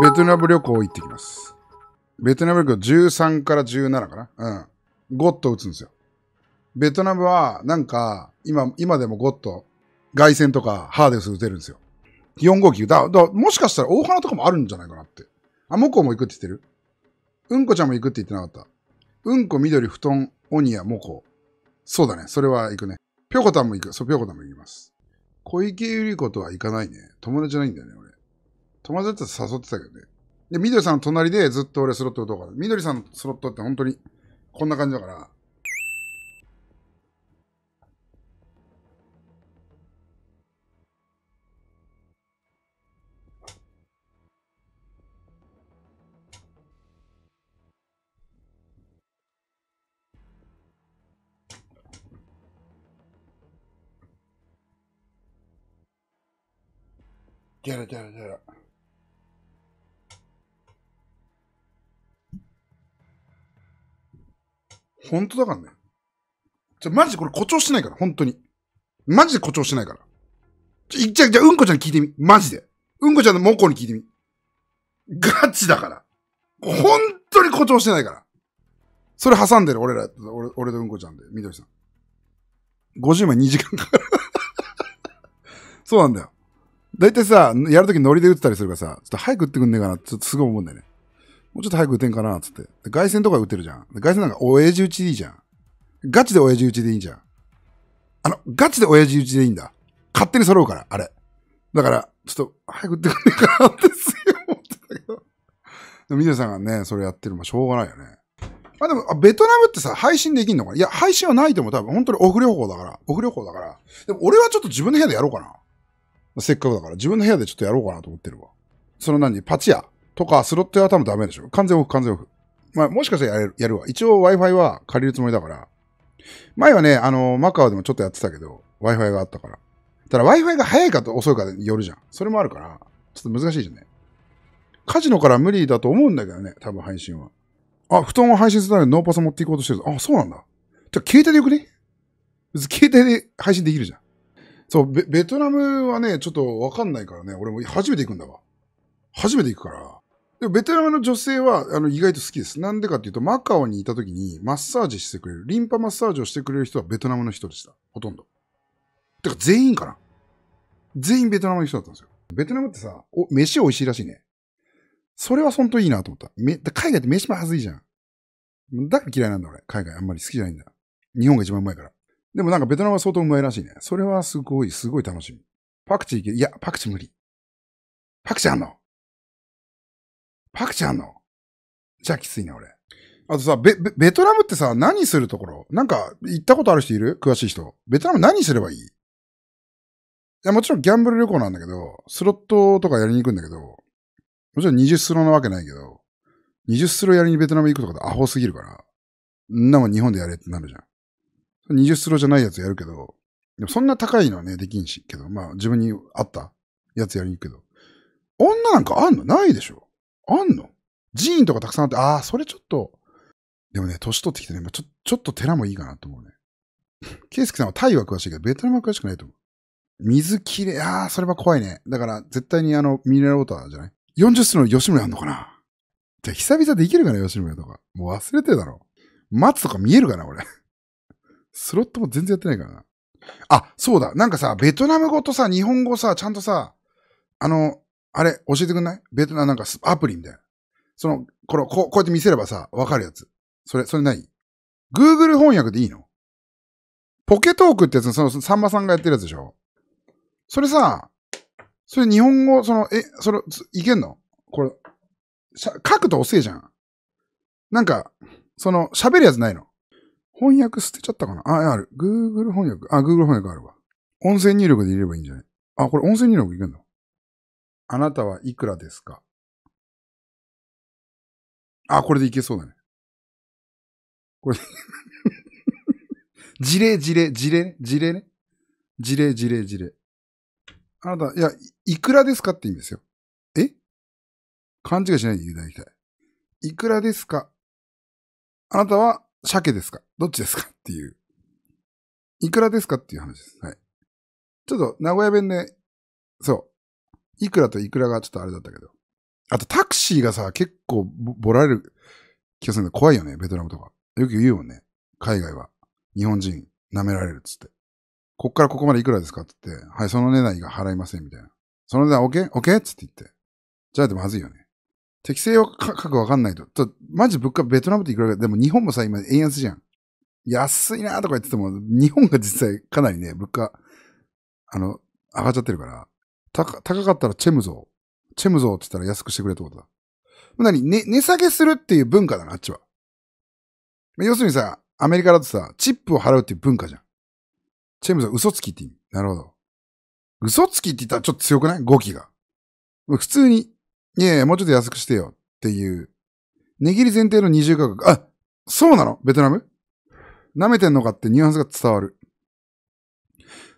ベトナム旅行行ってきます。ベトナム旅行13から17かなうん。ゴッド打つんですよ。ベトナムは、なんか、今、今でもゴッド、外線とかハーデス打てるんですよ。4号機だ、だ、もしかしたら大花とかもあるんじゃないかなって。あ、モコも行くって言ってるうんこちゃんも行くって言ってなかった。うんこ、緑、布団、オニア、モコ。そうだね。それは行くね。ぴょこたんも行く。そう、ぴょこたんも行きます。小池百合子とは行かないね。友達じゃないんだよね、俺。友達だっ誘ってたけどね。で、みどりさんの隣でずっと俺スロット打とうかみどりさんのスロットって本当にこんな感じだから。ギャラギャラギャラ。本当だからね。じゃ、マジでこれ誇張してないから、本当に。マジで誇張してないから。じゃ、じゃ、うんこちゃん聞いてみ。マジで。うんこちゃんのモコに聞いてみ。ガチだから。本当に誇張してないから。それ挟んでる、俺ら、俺、俺とうんこちゃんで、みどりさん。50枚2時間かかるそうなんだよ。だいたいさ、やるときノリで打ってたりするからさ、ちょっと早く打ってくんねえかなちょっとすごい思うんだよね。もうちょっと早く打てんかな、つって。外線とか打てるじゃん。外線なんか親父打ちでいいじゃん。ガチで親父打ちでいいじゃん。あの、ガチで親父打ちでいいんだ。勝手に揃うから、あれ。だから、ちょっと、早く打ってくれかなってすげえ思ってたけど。でも、みずさんがね、それやってるのもしょうがないよね。まあでも、あベトナムってさ、配信できんのかないや、配信はないと思う。多分、本当にオフ旅行だから。オフ旅行だから。でも、俺はちょっと自分の部屋でやろうかな。せっかくだから、自分の部屋でちょっとやろうかなと思ってるわ。その何パチ屋とか、スロットやは多分ダメでしょ完全オフ、完全オフ。まあ、もしかしたらやるやるわ。一応 Wi-Fi は借りるつもりだから。前はね、あの、マカオでもちょっとやってたけど、Wi-Fi があったから。ただ Wi-Fi が早いかと遅いかによるじゃん。それもあるから、ちょっと難しいじゃんね。カジノから無理だと思うんだけどね、多分配信は。あ、布団を配信するためにノーパソ持っていこうとしてるぞ。あ、そうなんだ。じゃあ携帯でよくね別に携帯で配信できるじゃん。そうベ、ベトナムはね、ちょっとわかんないからね、俺も初めて行くんだわ。初めて行くから、でもベトナムの女性はあの意外と好きです。なんでかっていうと、マカオにいた時にマッサージしてくれる、リンパマッサージをしてくれる人はベトナムの人でした。ほとんど。てか全員かな。全員ベトナムの人だったんですよ。ベトナムってさ、お飯美味しいらしいね。それは本当いいなと思った。め海外って飯もはずいじゃん。だから嫌いなんだ俺。海外あんまり好きじゃないんだ。日本が一番うまいから。でもなんかベトナムは相当うまいらしいね。それはすごい、すごい楽しみ。パクチーいけ、いや、パクチー無理。パクチーあんのパクちゃんの。じゃあきついな、俺。あとさ、ベ、ベトナムってさ、何するところなんか、行ったことある人いる詳しい人。ベトナム何すればいいいや、もちろんギャンブル旅行なんだけど、スロットとかやりに行くんだけど、もちろん20スロなわけないけど、20スロやりにベトナム行くとかってアホすぎるから、んなもん日本でやれってなるじゃん。20スロじゃないやつやるけど、でもそんな高いのはね、できんし、けど、まあ自分に合ったやつやりに行くけど。女なんかあんのないでしょあんの寺院とかたくさんあって、ああ、それちょっと、でもね、年取ってきてね、ちょ、ちょっと寺もいいかなと思うね。ケイスケさんはタイは詳しいけど、ベトナムは詳しくないと思う。水きれい、ああ、それは怖いね。だから、絶対にあの、ミネラルウォーターじゃない ?40 室の吉村あんのかなじゃあ、久々できるかな、吉村とか。もう忘れてるだろ。松とか見えるかな、俺。スロットも全然やってないからな。あ、そうだ。なんかさ、ベトナム語とさ、日本語さ、ちゃんとさ、あの、あれ、教えてくんないベトナムなんかアプリみたいな。その、この、こう、こうやって見せればさ、わかるやつ。それ、それない ?Google 翻訳でいいのポケトークってやつ、その、さんまさんがやってるやつでしょそれさ、それ日本語、その、え、それ、いけんのこれ、書くと遅いじゃん。なんか、その、喋るやつないの翻訳捨てちゃったかなあ、ある。Google 翻訳。あ、Google 翻訳あるわ。音声入力で入れればいいんじゃないあ、これ音声入力いけんのあなたはいくらですかあ、これでいけそうだね。これ 事例、事例、事例、事例ね。事例、事例、事例。あなた、いや、いくらですかっていいんですよ。え勘違いしないでいただきたい。いくらですかあなたは鮭ですかどっちですかっていう。いくらですかっていう話です。はい。ちょっと名古屋弁で、そう、いくらといくらがちょっとあれだったけど。あとタクシーがさ、結構ぼられる気がするんだ。怖いよね、ベトナムとか。よく言うもんね。海外は。日本人、舐められるっつって。こっからここまでいくらですかって言って、はい、その値段が払いません、みたいな。その値段 OK?OK?、ッケーっつって言って。じゃあでまずいよね。適正を価格わかんないと。と、マジ物価、ベトナムっていくらか、でも日本もさ、今円安じゃん。安いなとか言ってても、日本が実際かなりね、物価、あの、上がっちゃってるから、高かったらチェムゾー。チェムゾーって言ったら安くしてくれってことだ。何ね、値下げするっていう文化だな、あっちは。要するにさ、アメリカだとさ、チップを払うっていう文化じゃん。チェムゾー嘘つきって意味。なるほど。嘘つきって言ったらちょっと強くない語気が。普通に、いやいや、もうちょっと安くしてよっていう。値切り前提の二重価格。あ、そうなのベトナム舐めてんのかってニュアンスが伝わる。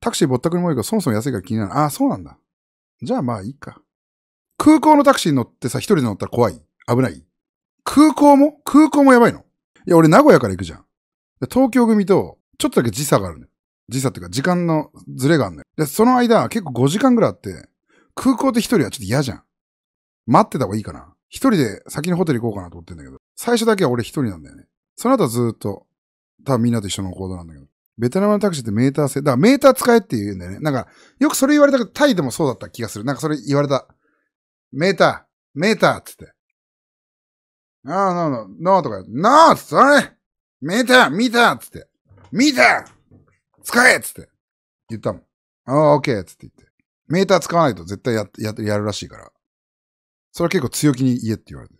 タクシーぼったくりも多いからそもそも安いから気になる。あ、そうなんだ。じゃあまあいいか。空港のタクシーに乗ってさ、一人で乗ったら怖い危ない空港も空港もやばいのいや、俺名古屋から行くじゃん。東京組と、ちょっとだけ時差があるのよ。時差っていうか、時間のズレがあるのよ。で、その間、結構5時間ぐらいあって、空港で一人はちょっと嫌じゃん。待ってた方がいいかな。一人で先にホテル行こうかなと思ってんだけど、最初だけは俺一人なんだよね。その後はずーっと、多分みんなと一緒の行動なんだけど。ベトナムのタクシーってメーター制。だからメーター使えって言うんだよね。なんか、よくそれ言われたけど、タイでもそうだった気がする。なんかそれ言われた。メーター、メーターつって。ああ、なーノー、なーとか、なあつって、あれメーター、見ーターつって。見ーター使えつって。言ったもん。ああ、オッケーつって言って。メーター使わないと絶対や、や、やるらしいから。それは結構強気に言えって言われて。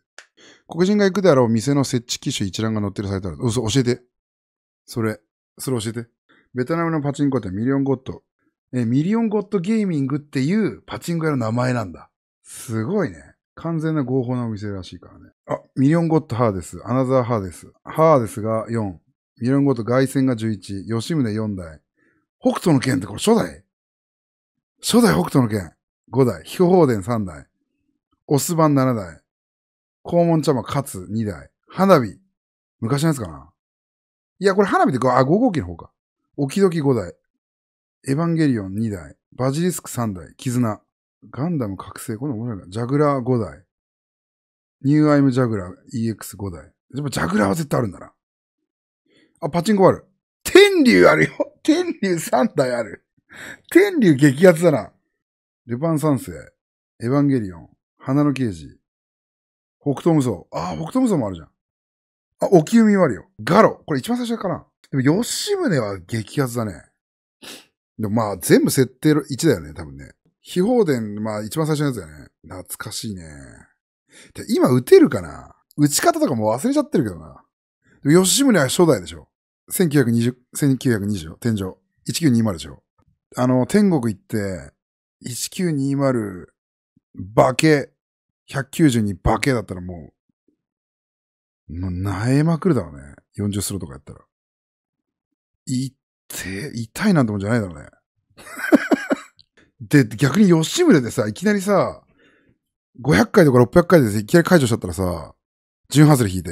黒人が行くであろう店の設置機種一覧が載ってるサイトある。嘘、教えて。それ。それ教えて。ベトナムのパチンコってミリオンゴッド。え、ミリオンゴッドゲーミングっていうパチンコ屋の名前なんだ。すごいね。完全な合法なお店らしいからね。あ、ミリオンゴッドハーです。アナザーハーです。ハーですが4。ミリオンゴッド外線が11。吉宗4代。北斗の剣ってこれ初代初代北斗の剣5代。飛行伝殿3代。オス版7代。黄門茶間勝2代。花火。昔のやつかないや、これ花火でか、あ、5号機の方か。オキドキ5台。エヴァンゲリオン2台。バジリスク3台。絆。ガンダム覚醒。この白いな。ジャグラー5台。ニューアイムジャグラー EX5 台。っぱジャグラーは絶対あるんだな。あ、パチンコある。天竜あるよ。天竜3台ある。天竜激アツだな。ルパン三世。エヴァンゲリオン。花の刑事。北斗無双。ああ、北斗無双もあるじゃん。あ、沖みもあるよ。ガロ。これ一番最初かな。でも、吉宗は激アツだね。でもまあ、全部設定1だよね、多分ね。秘宝伝、まあ、一番最初のやつだよね。懐かしいね。で今、撃てるかな打ち方とかも忘れちゃってるけどな。でも吉宗は初代でしょ。1920、1920、天井。1920でしょ。あの、天国行って、1920、化け、192化けだったらもう、もう、なえまくるだろうね。40スローとかやったら。いって、痛いなんてもんじゃないだろうね。で、逆に吉村でさ、いきなりさ、500回とか600回でいきなり解除しちゃったらさ、順外れ引いて、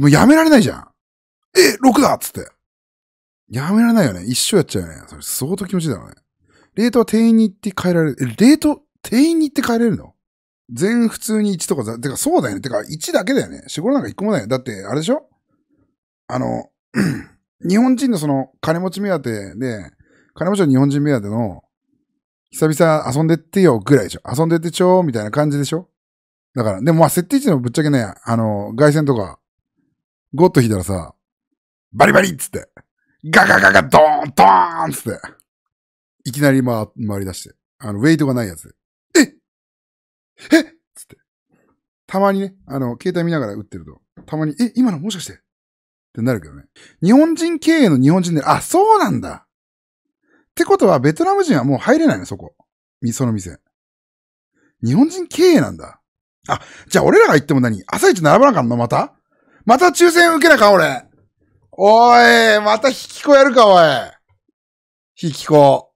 もうやめられないじゃん。え、6だっつって。やめられないよね。一生やっちゃうよね。それ相当気持ちいいだろうね。レートは店員に行って変えられる。え、レート、店員に行って変えれるの全普通に1とかてかそうだよね。てか1だけだよね。仕事なんか1個もないよ。だって、あれでしょあの、日本人のその金持ち目当てで、金持ちの日本人目当ての、久々遊んでってよぐらいでしょ。遊んでってちょーみたいな感じでしょだから、でもまあ設定値のぶっちゃけね、あの、外線とか、ゴッと引いたらさ、バリバリっつって、ガガガガドーンドーンっつって、いきなり回回り出して、あの、ウェイトがないやつ。えっつって。たまにね、あの、携帯見ながら打ってると、たまに、え、今のもしかしてってなるけどね。日本人経営の日本人で、あ、そうなんだってことは、ベトナム人はもう入れないの、そこ。その店。日本人経営なんだ。あ、じゃあ俺らが行っても何朝一並ばなかんのまたまた抽選受けなか俺。おい、また引き子やるか、おい。引き子。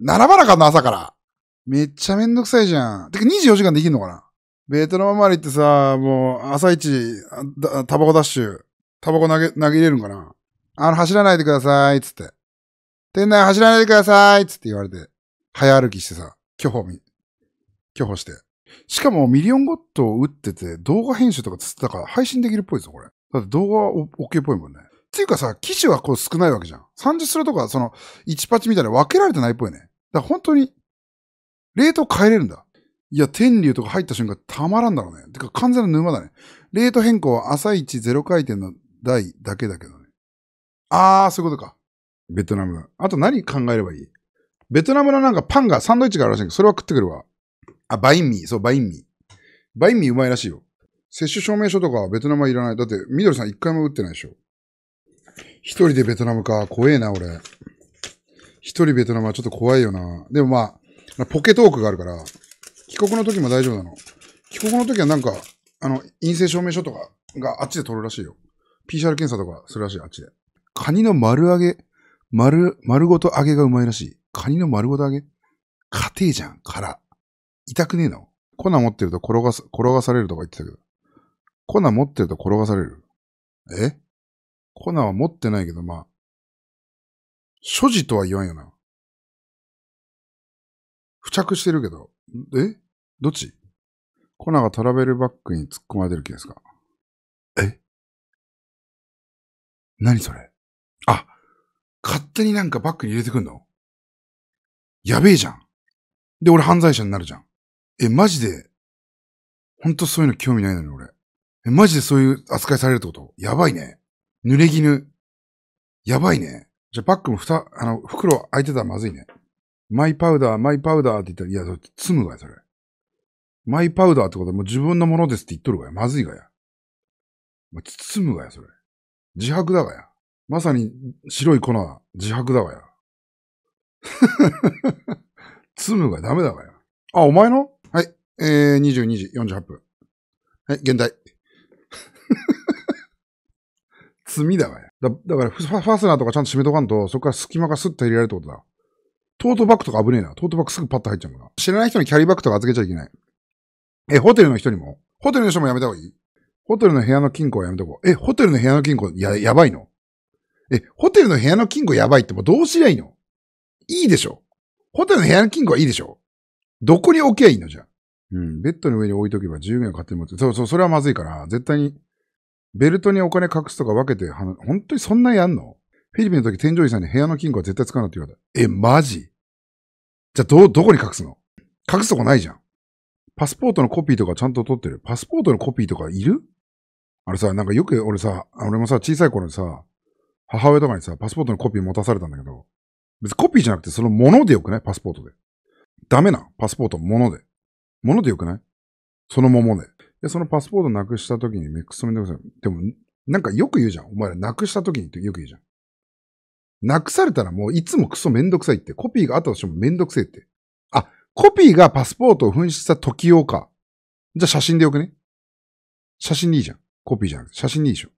並ばなかんの朝から。めっちゃめんどくさいじゃん。てか24時間できんのかなベトナム周りってさ、もう朝一、タバコダッシュ、タバコ投げ、投げ入れるんかなあの、走らないでください、つって。店内走らないでください、つって言われて、早歩きしてさ、巨歩み、巨歩して。しかもミリオンゴッドを打ってて動画編集とかつったから配信できるっぽいぞ、これ。だって動画はケーっぽいもんね。っていうかさ、記事はこう少ないわけじゃん。30スロとか、その、1パチみたいな分けられてないっぽいね。だから本当に冷凍変えれるんだ。いや、天竜とか入った瞬間たまらんだろうね。てか完全な沼だね。レート変更は朝一ゼロ回転の台だけだけどね。あー、そういうことか。ベトナム。あと何考えればいいベトナムのなんかパンが、サンドイッチがあるらしいけど、それは食ってくるわ。あ、バインミー。そう、バインミー。バインミーうまいらしいよ。接種証明書とかはベトナムはいらない。だって、ミドルさん一回も打ってないでしょ。一人でベトナムか。怖えな、俺。一人ベトナムはちょっと怖いよな。でもまあ、ポケトークがあるから、帰国の時も大丈夫なの。帰国の時はなんか、あの、陰性証明書とかがあっちで取るらしいよ。PCR 検査とかするらしい、あっちで。カニの丸揚げ、丸、丸ごと揚げがうまいらしい。カニの丸ごと揚げ家庭じゃん、殻。痛くねえの粉持ってると転がす、転がされるとか言ってたけど。粉持ってると転がされる。え粉は持ってないけど、まあ、所持とは言わんよな。付着してるけど、えどっちコナがトラベルバッグに突っ込まれてる気ですかえ何それあ、勝手になんかバッグに入れてくんのやべえじゃん。で、俺犯罪者になるじゃん。え、マジで、ほんとそういうの興味ないのに俺。え、マジでそういう扱いされるってことやばいね。濡れ衣。やばいね。じゃバッグも蓋、あの、袋開いてたらまずいね。マイパウダー、マイパウダーって言ったら、いや、積むがや、それ。マイパウダーってことはもう自分のものですって言っとるがや。まずいがや。まあ、むがや、それ。自白だがや。まさに白い粉、自白だがや。積 むがダメだがや。あ、お前のはい。えー、22時48分。はい、現代。みだがや。だだからファ、ファスナーとかちゃんと締めとかんと、そこから隙間がスッと入れられるってことだ。トートバッグとか危ねえな。トートバッグすぐパッと入っちゃうから。知らない人にキャリーバッグとか預けちゃいけない。え、ホテルの人にもホテルの人もやめた方がいいホテルの部屋の金庫はやめとこう。え、ホテルの部屋の金庫や、やばいのえ、ホテルの部屋の金庫やばいってもうどうすりゃいいのいいでしょホテルの部屋の金庫はいいでしょどこに置きゃいいのじゃうん。ベッドの上に置いとけば10円勝手に持って。そうそう、それはまずいから、絶対に、ベルトにお金隠すとか分けて、本当にそんなやんのフィリピンの時、天井員さんに部屋の金庫は絶対使うなって言われた。え、マジじゃあ、ど、どこに隠すの隠すとこないじゃん。パスポートのコピーとかちゃんと取ってる。パスポートのコピーとかいるあれさ、なんかよく俺さ、俺もさ、小さい頃にさ、母親とかにさ、パスポートのコピー持たされたんだけど、別にコピーじゃなくてそのものでよくないパスポートで。ダメな。パスポート、もので。ものでよくないそのももで。で、そのパスポートなくした時にめくそめんどくさい。でも、なんかよく言うじゃん。お前らなくした時にってよく言うじゃん。なくされたらもういつもクソめんどくさいって。コピーがあったとしてもめんどくせえって。あ、コピーがパスポートを紛失した時用か。じゃあ写真でよくね写真でいいじゃん。コピーじゃん。写真でいいでしょ。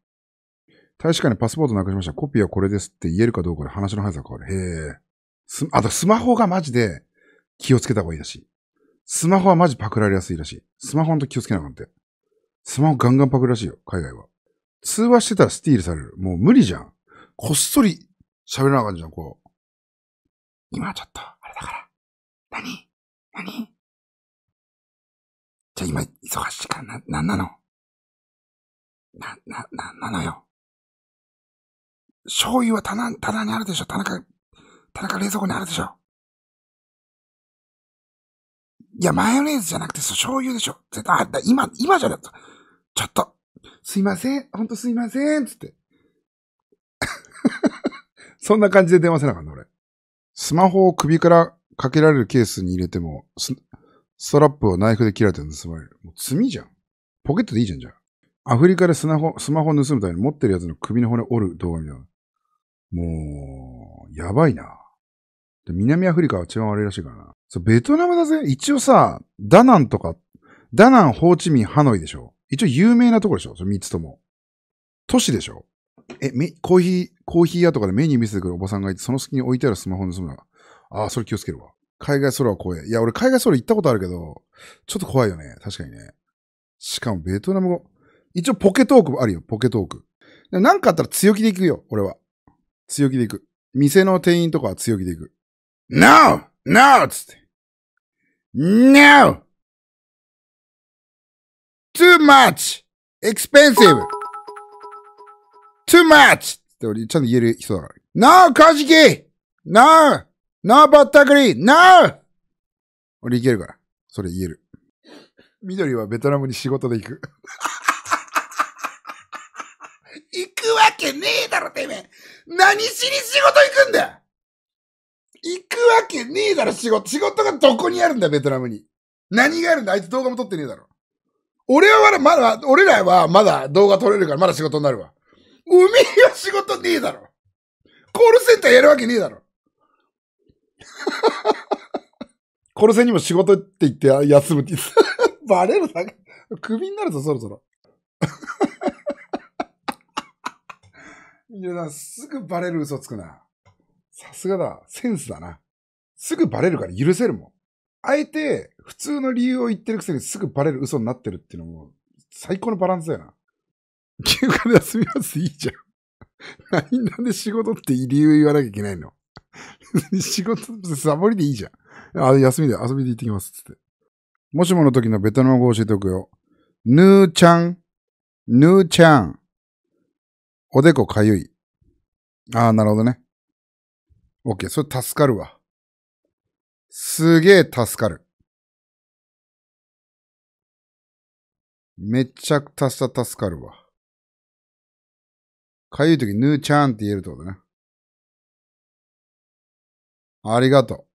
確かにパスポートなくしました。コピーはこれですって言えるかどうかで話の速さが変わる。へえ。す、あとスマホがマジで気をつけた方がいいらしい。スマホはマジパクられやすいらしい。スマホほんと気をつけなあかんって。スマホガンガンパクるらしいよ、海外は。通話してたらスティールされる。もう無理じゃん。こっそり喋らな感じのこう、今はちょっと、あれだから、何何じゃあ今、忙しいから、な、なんなのな、な、な、なのよ。醤油は棚、棚にあるでしょ田中、田中冷蔵庫にあるでしょいや、マヨネーズじゃなくて、そう、醤油でしょ絶対、あ、今、今じゃなくて、ちょっと、すいません、ほんとすいません、つって。そんな感じで電話せなかった、俺。スマホを首からかけられるケースに入れても、ストラップをナイフで切られてる盗まれる。もう罪じゃん。ポケットでいいじゃん、じゃあ。アフリカでスマホ、スマホを盗むために持ってるやつの首の骨折る動画みたいな。もう、やばいな。南アフリカは一番悪いらしいからな。そう、ベトナムだぜ。一応さ、ダナンとか、ダナン、ホーチミン、ハノイでしょ。一応有名なとこでしょ。それ三つとも。都市でしょ。え、め、コーヒー、コーヒー屋とかで目に見せてくるおばさんがいて、その隙に置いてあるスマホ盗むなら。ああ、それ気をつけるわ。海外空は怖い。いや、俺海外空行ったことあるけど、ちょっと怖いよね。確かにね。しかもベトナム語。一応ポケトークもあるよ、ポケトーク。なんかあったら強気で行くよ、俺は。強気で行く。店の店員とかは強気で行く。No! No! つって。No! Too much! Expensive! too much! って俺ちゃんと言える人だから。No! カジキ !No! No! ぼったくり !No! 俺いけるから。それ言える。緑はベトナムに仕事で行く。行くわけねえだろ、てめえ何しに仕事行くんだよ行くわけねえだろ、仕事。仕事がどこにあるんだ、ベトナムに。何があるんだあいつ動画も撮ってねえだろ。俺はまだ、まだ、俺らはまだ動画撮れるからまだ仕事になるわ。海は仕事ねえだろ。コールセンターやるわけねえだろ。コールセンにも仕事って言って休むって言 バレるだけ。クビになるぞ、そろそろ。いや、すぐバレる嘘つくな。さすがだ。センスだな。すぐバレるから許せるもん。あえて、普通の理由を言ってるくせにすぐバレる嘘になってるっていうのも、最高のバランスだよな。休暇で休みますいいじゃん。何 なんで仕事って理由言わなきゃいけないの 仕事、サボりでいいじゃん。あ、休みで遊びで行ってきます。つって。もしもの時のベトナム語教えておくよ。ぬーちゃん。ぬーちゃん。おでこかゆい。ああ、なるほどね。オッケー、それ助かるわ。すげえ助かる。めっちゃくちゃ助かるわ。かゆい時、ぬーちゃんって言えるってことね。ありがとう。